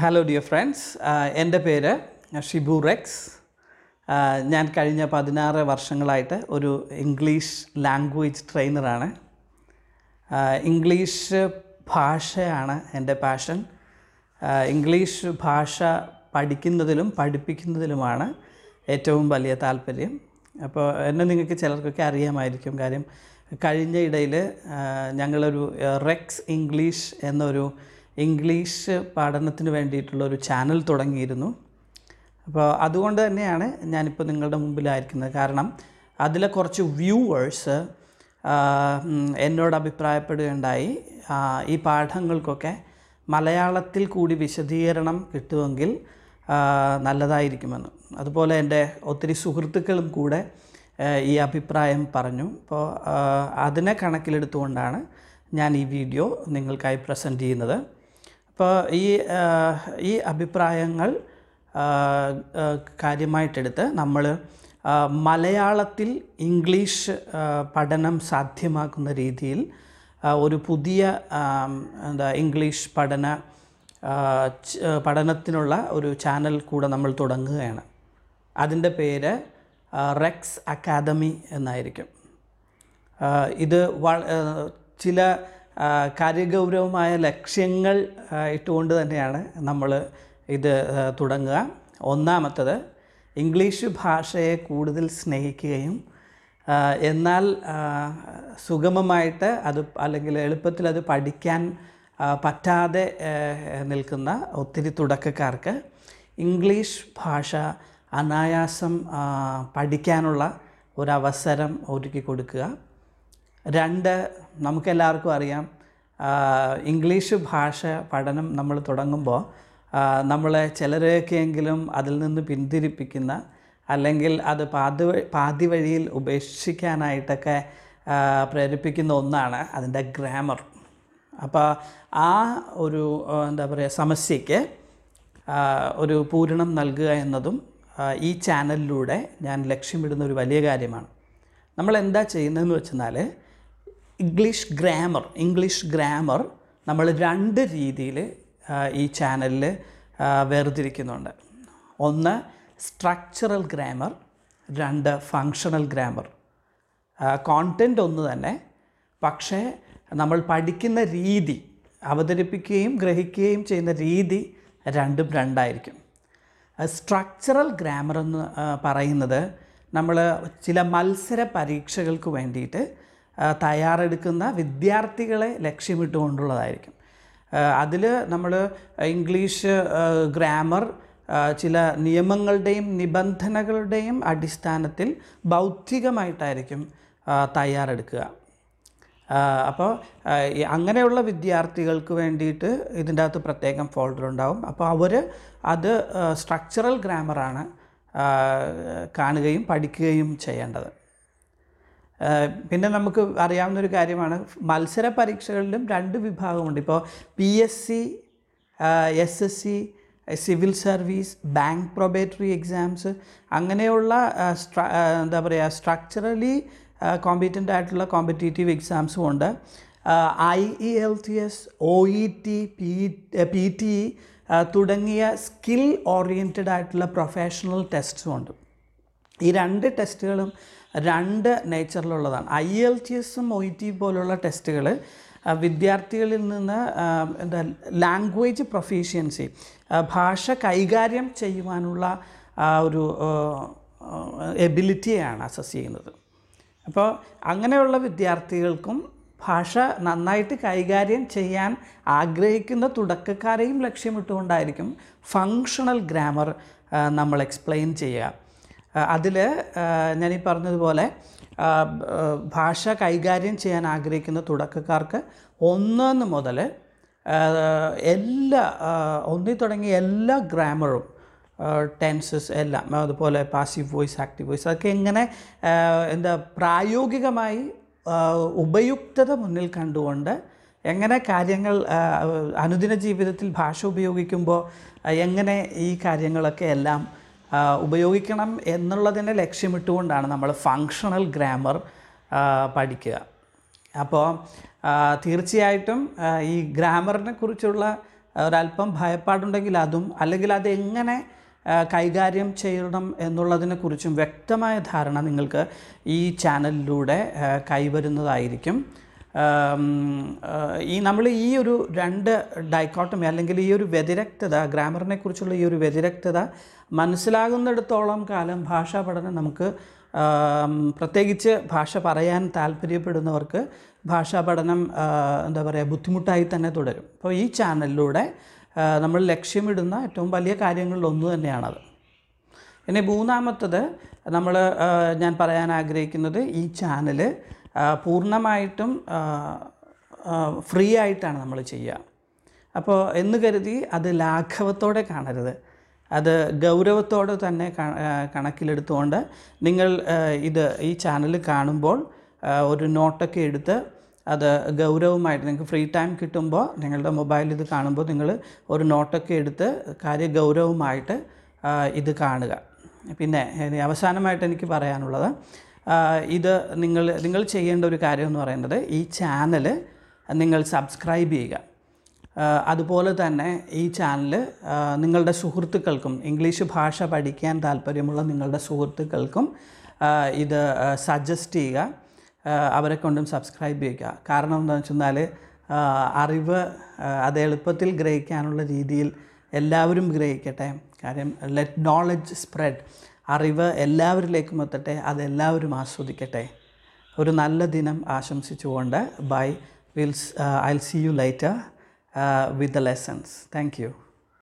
hello dear friends എൻ്റെ പേര് Shibu Rex ഞാൻ കഴിഞ്ഞ പതിനാറ് വർഷങ്ങളായിട്ട് ഒരു ഇംഗ്ലീഷ് ലാംഗ്വേജ് ട്രെയിനറാണ് ഇംഗ്ലീഷ് ഭാഷയാണ് എൻ്റെ പാഷൻ ഇംഗ്ലീഷ് ഭാഷ പഠിക്കുന്നതിലും പഠിപ്പിക്കുന്നതിലുമാണ് ഏറ്റവും വലിയ താല്പര്യം അപ്പോൾ എന്നെ നിങ്ങൾക്ക് ചിലർക്കൊക്കെ അറിയാമായിരിക്കും കാര്യം കഴിഞ്ഞ ഇടയിൽ ഞങ്ങളൊരു റെക്സ് ഇംഗ്ലീഷ് എന്നൊരു ഇംഗ്ലീഷ് പഠനത്തിന് വേണ്ടിയിട്ടുള്ള ഒരു ചാനൽ തുടങ്ങിയിരുന്നു അപ്പോൾ അതുകൊണ്ട് തന്നെയാണ് ഞാനിപ്പോൾ നിങ്ങളുടെ മുമ്പിലായിരിക്കുന്നത് കാരണം അതിലെ കുറച്ച് വ്യൂവേഴ്സ് എന്നോട് അഭിപ്രായപ്പെടുകയുണ്ടായി ഈ പാഠങ്ങൾക്കൊക്കെ മലയാളത്തിൽ കൂടി വിശദീകരണം കിട്ടുമെങ്കിൽ നല്ലതായിരിക്കുമെന്ന് അതുപോലെ എൻ്റെ ഒത്തിരി സുഹൃത്തുക്കളും കൂടെ ഈ അഭിപ്രായം പറഞ്ഞു അപ്പോൾ അതിനെ കണക്കിലെടുത്തുകൊണ്ടാണ് ഞാൻ ഈ വീഡിയോ നിങ്ങൾക്കായി പ്രസൻറ്റ് ചെയ്യുന്നത് ഇപ്പോൾ ഈ ഈ അഭിപ്രായങ്ങൾ കാര്യമായിട്ടെടുത്ത് നമ്മൾ മലയാളത്തിൽ ഇംഗ്ലീഷ് പഠനം സാധ്യമാക്കുന്ന രീതിയിൽ ഒരു പുതിയ എന്താ ഇംഗ്ലീഷ് പഠന പഠനത്തിനുള്ള ഒരു ചാനൽ കൂടെ നമ്മൾ തുടങ്ങുകയാണ് അതിൻ്റെ പേര് റെക്സ് അക്കാദമി എന്നായിരിക്കും ഇത് ചില കാര്യഗൗരവമായ ലക്ഷ്യങ്ങൾ ഇട്ടുകൊണ്ട് തന്നെയാണ് നമ്മൾ ഇത് തുടങ്ങുക ഒന്നാമത്തത് ഇംഗ്ലീഷ് ഭാഷയെ കൂടുതൽ സ്നേഹിക്കുകയും എന്നാൽ സുഗമമായിട്ട് അത് അല്ലെങ്കിൽ എളുപ്പത്തിൽ അത് പഠിക്കാൻ പറ്റാതെ നിൽക്കുന്ന ഒത്തിരി തുടക്കക്കാർക്ക് ഇംഗ്ലീഷ് ഭാഷ അനായാസം പഠിക്കാനുള്ള ഒരവസരം ഒരുക്കി കൊടുക്കുക രണ്ട് നമുക്കെല്ലാവർക്കും അറിയാം ഇംഗ്ലീഷ് ഭാഷ പഠനം നമ്മൾ തുടങ്ങുമ്പോൾ നമ്മളെ ചിലരെയൊക്കെയെങ്കിലും അതിൽ നിന്ന് പിന്തിരിപ്പിക്കുന്ന അല്ലെങ്കിൽ അത് പാതി പാതി വഴിയിൽ ഉപേക്ഷിക്കാനായിട്ടൊക്കെ പ്രേരിപ്പിക്കുന്ന ഒന്നാണ് അതിൻ്റെ ഗ്രാമർ അപ്പോൾ ആ ഒരു എന്താ പറയുക സമസ്യയ്ക്ക് ഒരു പൂരണം നൽകുക എന്നതും ഈ ചാനലിലൂടെ ഞാൻ ലക്ഷ്യമിടുന്ന ഒരു വലിയ കാര്യമാണ് നമ്മൾ എന്താ ചെയ്യുന്നതെന്ന് വെച്ചെന്നാൽ ഇംഗ്ലീഷ് ഗ്രാമർ ഇംഗ്ലീഷ് ഗ്രാമർ നമ്മൾ രണ്ട് രീതിയിൽ ഈ ചാനലിൽ വേർതിരിക്കുന്നുണ്ട് ഒന്ന് സ്ട്രക്ചറൽ ഗ്രാമർ രണ്ട് ഫങ്ഷണൽ ഗ്രാമർ കോണ്ടൻറ്റ് ഒന്ന് തന്നെ പക്ഷേ നമ്മൾ പഠിക്കുന്ന രീതി അവതരിപ്പിക്കുകയും ഗ്രഹിക്കുകയും ചെയ്യുന്ന രീതി രണ്ടും രണ്ടായിരിക്കും സ്ട്രക്ചറൽ ഗ്രാമർ എന്ന് പറയുന്നത് നമ്മൾ ചില മത്സര പരീക്ഷകൾക്ക് വേണ്ടിയിട്ട് തയ്യാറെടുക്കുന്ന വിദ്യാർത്ഥികളെ ലക്ഷ്യമിട്ടുകൊണ്ടുള്ളതായിരിക്കും അതിൽ നമ്മൾ ഇംഗ്ലീഷ് ഗ്രാമർ ചില നിയമങ്ങളുടെയും നിബന്ധനകളുടെയും അടിസ്ഥാനത്തിൽ ബൗദ്ധികമായിട്ടായിരിക്കും തയ്യാറെടുക്കുക അപ്പോൾ അങ്ങനെയുള്ള വിദ്യാർത്ഥികൾക്ക് വേണ്ടിയിട്ട് ഇതിൻ്റെ അകത്ത് പ്രത്യേകം ഫോൾഡർ ഉണ്ടാവും അപ്പോൾ അവർ അത് സ്ട്രക്ചറൽ ഗ്രാമറാണ് കാണുകയും പഠിക്കുകയും ചെയ്യേണ്ടത് പിന്നെ നമുക്ക് അറിയാവുന്ന ഒരു കാര്യമാണ് മത്സര പരീക്ഷകളിലും രണ്ട് വിഭാഗമുണ്ട് ഇപ്പോൾ P S C S S C civil service bank probationary exams അങ്ങനെയുള്ള എന്താ പറയുക സ്ട്രക്ചറലി കോമ്പറ്റൻ്റ് ആയിട്ടുള്ള കോമ്പറ്റേറ്റീവ് എക്സാംസും ഉണ്ട് I E L T S O E T P P T തുടങ്ങിയ സ്കിൽ ഓറിയൻറ്റഡ് ആയിട്ടുള്ള പ്രൊഫഷണൽ ടെസ്റ്റ്സും ഉണ്ട് ഈ രണ്ട് ടെസ്റ്റുകളും രണ്ട് നേച്ചറിലുള്ളതാണ് ഐ എൽ ടി എസും ഒ ടി പോലുള്ള ടെസ്റ്റുകൾ വിദ്യാർത്ഥികളിൽ നിന്ന് എന്താ ലാംഗ്വേജ് പ്രൊഫീഷ്യൻസി ഭാഷ കൈകാര്യം ചെയ്യുവാനുള്ള ഒരു എബിലിറ്റിയാണ് അസസ് ചെയ്യുന്നത് അപ്പോൾ അങ്ങനെയുള്ള വിദ്യാർത്ഥികൾക്കും ഭാഷ നന്നായിട്ട് കൈകാര്യം ചെയ്യാൻ ആഗ്രഹിക്കുന്ന തുടക്കക്കാരെയും ലക്ഷ്യമിട്ടുകൊണ്ടായിരിക്കും ഫങ്ഷണൽ ഗ്രാമർ നമ്മൾ എക്സ്പ്ലെയിൻ ചെയ്യുക അതിൽ ഞാൻ ഈ പറഞ്ഞതുപോലെ ഭാഷ കൈകാര്യം ചെയ്യാൻ ആഗ്രഹിക്കുന്ന തുടക്കക്കാർക്ക് ഒന്നെന്ന് മുതൽ എല്ലാ ഒന്നിൽ തുടങ്ങിയ എല്ലാ ഗ്രാമറും ടെൻസസ് എല്ലാം അതുപോലെ പാസീവ് വോയിസ് ആക്റ്റീവ് വോയിസ് അതൊക്കെ എങ്ങനെ എന്താ പ്രായോഗികമായി ഉപയുക്തത മുന്നിൽ കണ്ടുകൊണ്ട് എങ്ങനെ കാര്യങ്ങൾ അനുദിന ജീവിതത്തിൽ ഭാഷ ഉപയോഗിക്കുമ്പോൾ എങ്ങനെ ഈ കാര്യങ്ങളൊക്കെ എല്ലാം ഉപയോഗിക്കണം എന്നുള്ളതിനെ ലക്ഷ്യമിട്ടുകൊണ്ടാണ് നമ്മൾ ഫങ്ഷണൽ ഗ്രാമർ പഠിക്കുക അപ്പോൾ തീർച്ചയായിട്ടും ഈ ഗ്രാമറിനെ കുറിച്ചുള്ള ഒരല്പം ഭയപ്പാടുണ്ടെങ്കിൽ അതും അല്ലെങ്കിൽ അതെങ്ങനെ കൈകാര്യം ചെയ്യണം എന്നുള്ളതിനെക്കുറിച്ചും വ്യക്തമായ ധാരണ നിങ്ങൾക്ക് ഈ ചാനലിലൂടെ കൈവരുന്നതായിരിക്കും ഈ നമ്മൾ ഈ ഒരു രണ്ട് ഡൈക്കോട്ടമി അല്ലെങ്കിൽ ഈ ഒരു വ്യതിരക്തത ഗ്രാമറിനെ കുറിച്ചുള്ള ഈ ഒരു വ്യതിരക്തത മനസ്സിലാകുന്നിടത്തോളം കാലം ഭാഷാ പഠനം നമുക്ക് പ്രത്യേകിച്ച് ഭാഷ പറയാൻ താല്പര്യപ്പെടുന്നവർക്ക് ഭാഷാ പഠനം എന്താ പറയുക ബുദ്ധിമുട്ടായി തന്നെ തുടരും അപ്പോൾ ഈ ചാനലിലൂടെ നമ്മൾ ലക്ഷ്യമിടുന്ന ഏറ്റവും വലിയ കാര്യങ്ങളിൽ ഒന്ന് തന്നെയാണത് ഇനി മൂന്നാമത്തത് നമ്മൾ ഞാൻ പറയാൻ ആഗ്രഹിക്കുന്നത് ഈ ചാനൽ പൂർണ്ണമായിട്ടും ഫ്രീ ആയിട്ടാണ് നമ്മൾ ചെയ്യുക അപ്പോൾ എന്ന് കരുതി അത് ലാഘവത്തോടെ കാണരുത് അത് ഗൗരവത്തോടെ തന്നെ കണക്കിലെടുത്തുകൊണ്ട് നിങ്ങൾ ഇത് ഈ ചാനൽ കാണുമ്പോൾ ഒരു നോട്ടൊക്കെ എടുത്ത് അത് ഗൗരവമായിട്ട് നിങ്ങൾക്ക് ഫ്രീ ടൈം കിട്ടുമ്പോൾ നിങ്ങളുടെ മൊബൈലിൽ ഇത് കാണുമ്പോൾ നിങ്ങൾ ഒരു നോട്ടൊക്കെ എടുത്ത് കാര്യ ഗൗരവമായിട്ട് ഇത് കാണുക പിന്നെ അവസാനമായിട്ട് എനിക്ക് പറയാനുള്ളത് ഇത് നിങ്ങൾ നിങ്ങൾ ചെയ്യേണ്ട ഒരു കാര്യം എന്ന് പറയുന്നത് ഈ ചാനൽ നിങ്ങൾ സബ്സ്ക്രൈബ് ചെയ്യുക അതുപോലെ തന്നെ ഈ ചാനൽ നിങ്ങളുടെ സുഹൃത്തുക്കൾക്കും ഇംഗ്ലീഷ് ഭാഷ പഠിക്കാൻ താല്പര്യമുള്ള നിങ്ങളുടെ സുഹൃത്തുക്കൾക്കും ഇത് സജസ്റ്റ് ചെയ്യുക അവരെ കൊണ്ടും സബ്സ്ക്രൈബ് ചെയ്യുക കാരണം എന്താണെന്ന് വെച്ചെന്നാൽ അറിവ് അത് എളുപ്പത്തിൽ ഗ്രഹിക്കാനുള്ള രീതിയിൽ എല്ലാവരും ഗ്രഹിക്കട്ടെ കാര്യം ലെറ്റ് നോളജ് സ്പ്രെഡ് അറിവ് എല്ലാവരിലേക്കും എത്തട്ടെ അതെല്ലാവരും ആസ്വദിക്കട്ടെ ഒരു നല്ല ദിനം ആശംസിച്ചുകൊണ്ട് bye will I see you later with the lessons thank U